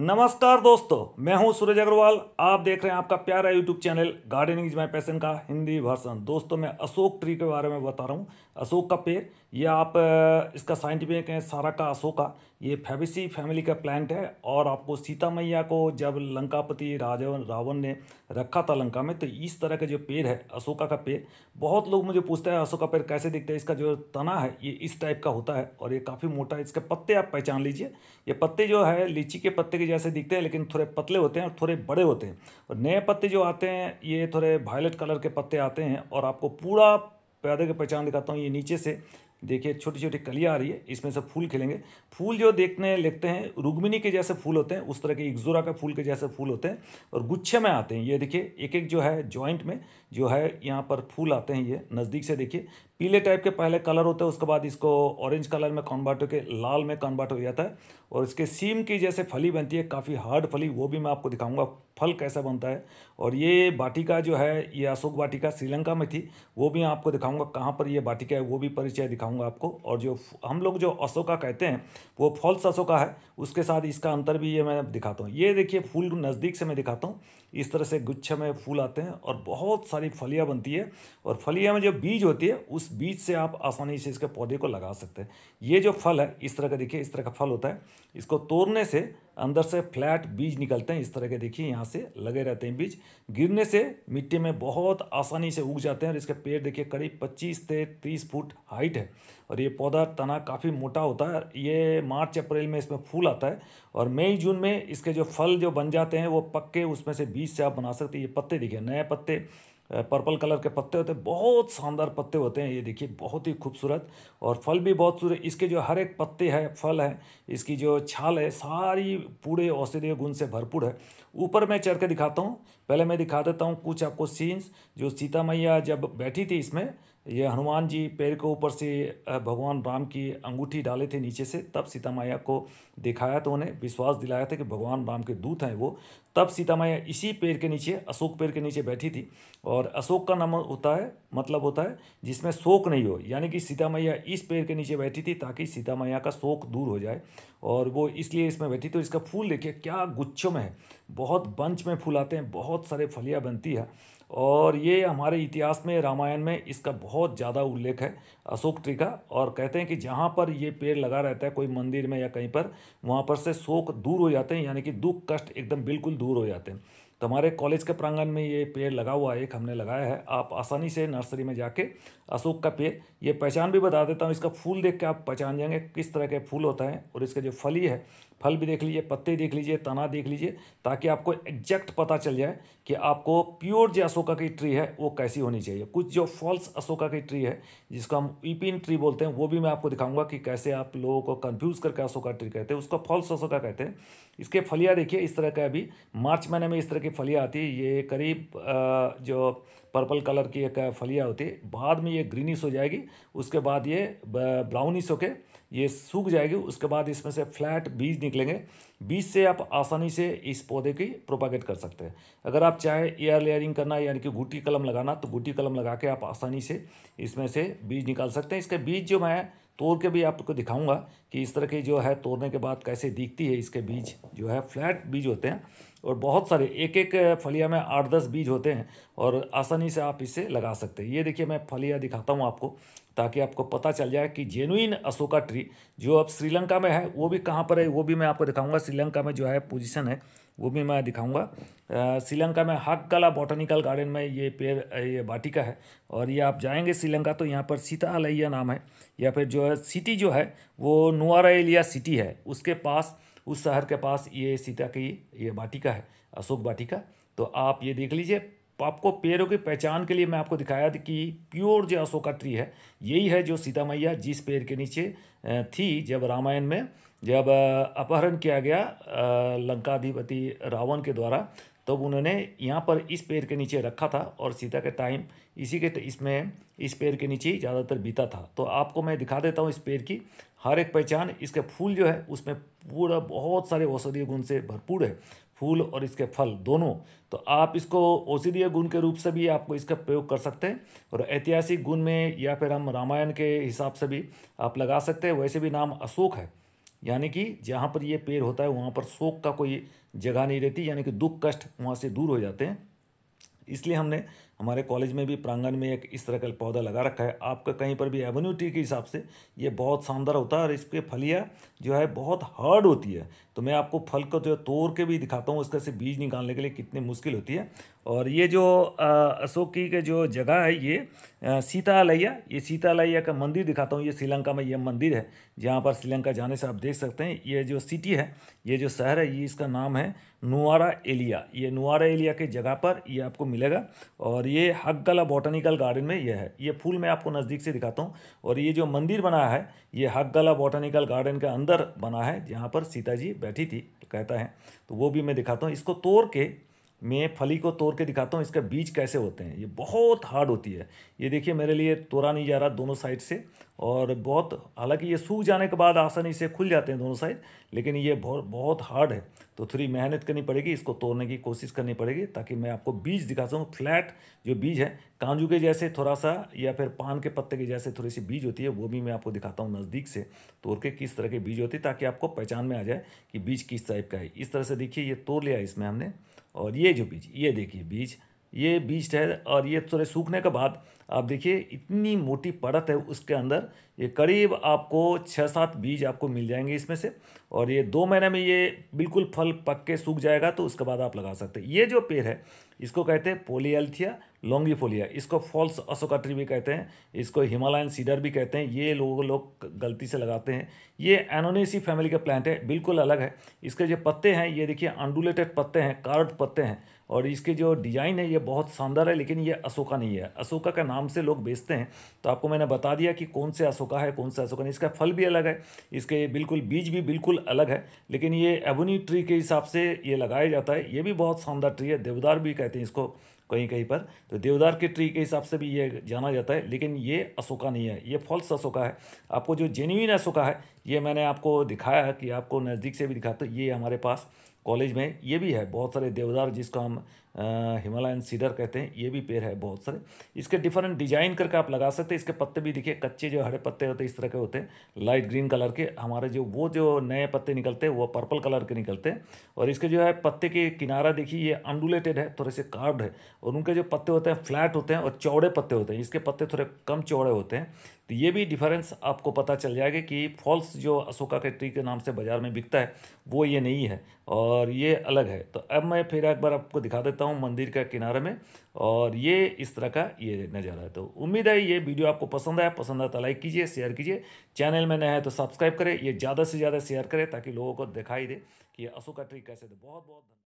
नमस्कार दोस्तों मैं हूं सूरज अग्रवाल आप देख रहे हैं आपका प्यारा YouTube channel gardening is my passion का हिंदी भाषण दोस्तों मैं अशोक ट्री के बारे में बता रहा हूं अशोक का पेड़ ये आप इसका साइंटिफिक है सारा का अशोका ये फेबिसी फैमिली का प्लांट है और आपको सीता मैया को जब लंकापति राजा रावण ने रखा था लंका में तो इस तरह का जो पेड़ है अशोका का पेड़ बहुत लोग मुझे पूछते हैं अशोका पेड़ कैसे दिखता है इसका जो तना है ये इस टाइप का होता है और ये काफ़ी मोटा है इसके पत्ते आप पहचान लीजिए ये पत्ते जो है लीची के पत्ते के जैसे दिखते हैं लेकिन थोड़े पतले होते हैं और थोड़े बड़े होते हैं और नए पत्ते जो आते हैं ये थोड़े वायलेट कलर के पत्ते आते हैं और आपको पूरा पौधे की पहचान दिखाता हूँ ये नीचे से देखिए छोटी छोटी कलियाँ आ रही है इसमें से फूल खिलेंगे फूल जो देखने लगते हैं रुग्मिनी के जैसे फूल होते हैं उस तरह के इक्जोरा के फूल के जैसे फूल होते हैं और गुच्छे में आते हैं ये देखिए एक एक जो है जॉइंट में जो है यहाँ पर फूल आते हैं ये नज़दीक से देखिए पीले टाइप के पहले कलर होते हैं उसके बाद इसको ऑरेंज कलर में कॉन्वर्ट होकर लाल में कॉन्वर्ट हो जाता है और इसके सीम की जैसे फली बनती है काफ़ी हार्ड फली वो भी मैं आपको दिखाऊंगा फल कैसा बनता है और ये बाटिका जो है ये अशोक बाटिका श्रीलंका में थी वो भी आपको दिखाऊंगा कहाँ पर ये बाटिका है वो भी परिचय दिखाऊंगा आपको और जो हम लोग जो अशोका कहते हैं वो फॉल्स अशोका है उसके साथ इसका अंतर भी ये मैं दिखाता हूँ ये देखिए फूल नज़दीक से मैं दिखाता हूँ इस तरह से गुच्छे में फूल आते हैं और बहुत सारी फलियाँ बनती है और फलियाँ में जो बीज होती है उस बीज से आप आसानी से इसके पौधे को लगा सकते हैं ये जो फल है इस तरह का देखिए इस तरह का फल होता है इसको तोड़ने से अंदर से फ्लैट बीज निकलते हैं इस तरह के देखिए यहाँ से लगे रहते हैं बीज गिरने से मिट्टी में बहुत आसानी से उग जाते हैं और इसके पेड़ देखिए करीब पच्चीस से तीस फुट हाइट है और ये पौधा तना काफ़ी मोटा होता है ये मार्च अप्रैल में इसमें फूल आता है और मई जून में इसके जो फल जो बन जाते हैं वो पक्के उसमें से बीज से आप बना सकते हैं ये पत्ते देखिए नए पत्ते पर्पल कलर के पत्ते होते हैं बहुत शानदार पत्ते होते हैं ये देखिए बहुत ही खूबसूरत और फल भी बहुत सूरत इसके जो हर एक पत्ते हैं फल है इसकी जो छाल है सारी पूरे औषधीय गुण से भरपूर है ऊपर मैं चढ़ के दिखाता हूँ पहले मैं दिखा देता हूँ कुछ आपको सीन्स जो सीता मैया जब बैठी थी इसमें ये हनुमान जी पैर के ऊपर से भगवान राम की अंगूठी डाले थे नीचे से तब सीता माया को दिखाया तो उन्हें विश्वास दिलाया था कि भगवान राम के दूत हैं वो तब सीता माया इसी पेड़ के नीचे अशोक पेड़ के नीचे बैठी थी और अशोक का नाम होता है मतलब होता है जिसमें शोक नहीं हो यानी कि सीता मैया इस पेड़ के नीचे बैठी थी ताकि सीता मैया का शोक दूर हो जाए और वो इसलिए इसमें बैठी तो इसका फूल देखिए क्या गुच्छों में है बहुत बंच में फूल आते हैं बहुत सारे फलियाँ बनती है और ये हमारे इतिहास में रामायण में इसका बहुत ज़्यादा उल्लेख है अशोक ट्री का और कहते हैं कि जहाँ पर ये पेड़ लगा रहता है कोई मंदिर में या कहीं पर वहाँ पर से शोक दूर हो जाते हैं यानी कि दुख कष्ट एकदम बिल्कुल दूर हो जाते हैं तो हमारे कॉलेज के प्रांगण में ये पेड़ लगा हुआ है एक हमने लगाया है आप आसानी से नर्सरी में जाके अशोक का पेड़ ये पहचान भी बता देता हूँ इसका फूल देख के आप पहचान जाएंगे किस तरह के फूल होता है और इसके जो फली है फल भी देख लीजिए पत्ते देख लीजिए तना देख लीजिए ताकि आपको एग्जैक्ट पता चल जाए कि आपको प्योर जो अशोका की ट्री है वो कैसी होनी चाहिए कुछ जो फॉल्स अशोका की ट्री है जिसको हम ईपिन ट्री बोलते हैं वो भी मैं आपको दिखाऊंगा कि कैसे आप लोगों को कन्फ्यूज़ करके अशोका ट्री कहते हैं उसको फॉल्स अशोका कहते हैं इसके फलियाँ देखिए इस तरह का अभी मार्च महीने में इस तरह की फलियाँ आती है ये करीब जो पर्पल कलर की एक फलियाँ होती है बाद में ये ग्रीनिश हो जाएगी उसके बाद ये ब्राउनिश होके ये सूख जाएगी उसके बाद इसमें से फ्लैट बीज निकलेंगे बीज से आप आसानी से इस पौधे की प्रोपागेट कर सकते हैं अगर आप चाहे एयर लेयरिंग करना यानी कि गुटी कलम लगाना तो गुटी कलम लगा के आप आसानी से इसमें से बीज निकाल सकते हैं इसके बीज जो मैं तोड़ के भी आपको दिखाऊंगा कि इस तरह के जो है तोड़ने के बाद कैसे दिखती है इसके बीज जो है फ्लैट बीज होते हैं और बहुत सारे एक एक फलिया में आठ दस बीज होते हैं और आसानी से आप इसे लगा सकते हैं ये देखिए मैं फलिया दिखाता हूँ आपको ताकि आपको पता चल जाए कि जेनुइन अशोका ट्री जो अब श्रीलंका में है वो भी कहाँ पर है वो भी मैं आपको दिखाऊंगा श्रीलंका में जो है पोजीशन है वो भी मैं दिखाऊंगा श्रीलंका में हककला बॉटनिकल गार्डन में ये पेड़ ये बाटिका है और ये आप जाएंगे श्रीलंका तो यहाँ पर सीता नाम है या फिर जो है सिटी जो है वो नुआरा एलिया सिटी है उसके पास उस शहर के पास ये सीता की ये वाटिका है अशोक वाटिका तो आप ये देख लीजिए आपको पेड़ों की पहचान के लिए मैं आपको दिखाया था कि प्योर जो अशोका ट्री है यही है जो सीता मैया जिस पेड़ के नीचे थी जब रामायण में जब अपहरण किया गया लंकाधिपति रावण के द्वारा तब तो उन्होंने यहाँ पर इस पेड़ के नीचे रखा था और सीता के टाइम इसी के इसमें इस पेड़ के नीचे ही ज़्यादातर बीता था तो आपको मैं दिखा देता हूँ इस पेड़ की हर एक पहचान इसके फूल जो है उसमें पूरा बहुत सारे औषधीय गुण से भरपूर है फूल और इसके फल दोनों तो आप इसको औषधीय गुण के रूप से भी आपको इसका प्रयोग कर सकते हैं और ऐतिहासिक गुण में या फिर हम रामायण के हिसाब से भी आप लगा सकते हैं वैसे भी नाम अशोक है यानी कि जहाँ पर ये पेड़ होता है वहाँ पर शोक का कोई जगह नहीं रहती यानी कि दुख कष्ट वहाँ से दूर हो जाते हैं इसलिए हमने हमारे कॉलेज में भी प्रांगण में एक इस तरह का पौधा लगा रखा है आपका कहीं पर भी एवेन्यू के हिसाब से ये बहुत शानदार होता है और इसके फलियाँ जो है बहुत हार्ड होती है तो मैं आपको फल को जो तोड़ के भी दिखाता हूँ उसका से बीज निकालने के लिए कितनी मुश्किल होती है और ये जो अशोक की के जो जगह है ये सीतालैया ये सीतालैया का मंदिर दिखाता हूँ ये श्रीलंका में ये मंदिर है जहाँ पर श्रीलंका जाने से आप देख सकते हैं ये जो सिटी है ये जो शहर है ये इसका नाम है नुआरा एलिया ये नुआरा एलिया के जगह पर ये आपको मिलेगा और ये हकगला बॉटनिकल गार्डन में यह है ये फूल मैं आपको नज़दीक से दिखाता हूँ और ये जो मंदिर बना है ये हकगला बॉटनिकल गार्डन के अंदर बना है जहाँ पर सीता जी बैठी थी कहता है तो वो भी मैं दिखाता हूँ इसको तोड़ के मैं फली को तोड़ के दिखाता हूँ इसका बीज कैसे होते हैं ये बहुत हार्ड होती है ये देखिए मेरे लिए तोड़ा नहीं जा रहा दोनों साइड से और बहुत हालांकि ये सूख जाने के बाद आसानी से खुल जाते हैं दोनों साइड लेकिन ये बहुत बहुत हार्ड है तो थोड़ी मेहनत करनी पड़ेगी इसको तोड़ने की कोशिश करनी पड़ेगी ताकि मैं आपको बीज दिखा सकूँ फ्लैट जो बीज है कांजू के जैसे थोड़ा सा या फिर पान के पत्ते के जैसे थोड़ी सी बीज होती है वो भी मैं आपको दिखाता हूँ नज़दीक से तोड़ के किस तरह के बीज होती है ताकि आपको पहचान में आ जाए कि बीज किस टाइप का है इस तरह से देखिए ये तोड़ लिया इसमें हमने और ये जो बीज ये देखिए बीज ये बीज है और ये थोड़े सूखने के बाद आप देखिए इतनी मोटी परत है उसके अंदर ये करीब आपको छः सात बीज आपको मिल जाएंगे इसमें से और ये दो महीने में ये बिल्कुल फल पक के सूख जाएगा तो उसके बाद आप लगा सकते हैं ये जो पेड़ है इसको कहते हैं पोलियल्थिया पोलिया इसको फॉल्स अशोका ट्री भी कहते हैं इसको हिमालयन सीडर भी कहते हैं ये लोग लोग गलती से लगाते हैं ये एनोनेसी फैमिली का प्लांट है बिल्कुल अलग है इसके जो पत्ते हैं ये देखिए अंडुलेटेड पत्ते हैं कार्ड पत्ते हैं और इसके जो डिजाइन है ये बहुत शानदार है लेकिन ये अशोका नहीं है अशोका का नाम नाम से लोग बेचते हैं तो आपको मैंने बता दिया कि कौन से अशोका है कौन सा अशोका नहीं इसका फल भी अलग है इसके बिल्कुल बीज भी बिल्कुल अलग है लेकिन ये एबोनी ट्री के हिसाब से ये लगाया जाता है ये भी बहुत शानदार ट्री है देवदार भी कहते हैं इसको कहीं कहीं पर तो देवदार के ट्री के हिसाब से भी ये जाना जाता है लेकिन ये अशोका नहीं है ये फॉल्स अशोका है आपको जो जेन्यून अशोका है ये मैंने आपको दिखाया है कि आपको नज़दीक से भी दिखाता ये हमारे पास कॉलेज में ये भी है बहुत सारे देवदार जिसको हम हिमालयन सीडर कहते हैं ये भी पेड़ है बहुत सारे इसके डिफरेंट डिजाइन करके आप लगा सकते हैं इसके पत्ते भी देखिए कच्चे जो हरे पत्ते होते हैं इस तरह के होते हैं लाइट ग्रीन कलर के हमारे जो वो जो नए पत्ते निकलते हैं वो पर्पल कलर के निकलते हैं और इसके जो है पत्ते के किनारा देखिए ये अंडुलेटेड है थोड़े से कार्व्ड है और उनके जो पत्ते होते हैं फ्लैट होते हैं और चौड़े पत्ते होते हैं इसके पत्ते थोड़े कम चौड़े होते हैं तो ये भी डिफरेंस आपको पता चल जाएगा कि फॉल्स जो अशोका के ट्री के नाम से बाज़ार में बिकता है वो ये नहीं है और ये अलग है तो अब मैं फिर एक बार आपको दिखा देता हूँ मंदिर का किनारे में और ये इस तरह का ये नज़ारा है तो उम्मीद है ये वीडियो आपको पसंद आया पसंद आया तो लाइक कीजिए शेयर कीजिए चैनल में नया है तो सब्सक्राइब करें ये ज़्यादा से ज़्यादा शेयर करें ताकि लोगों को दिखाई दे कि ये अशोका ट्री कैसे दे बहुत बहुत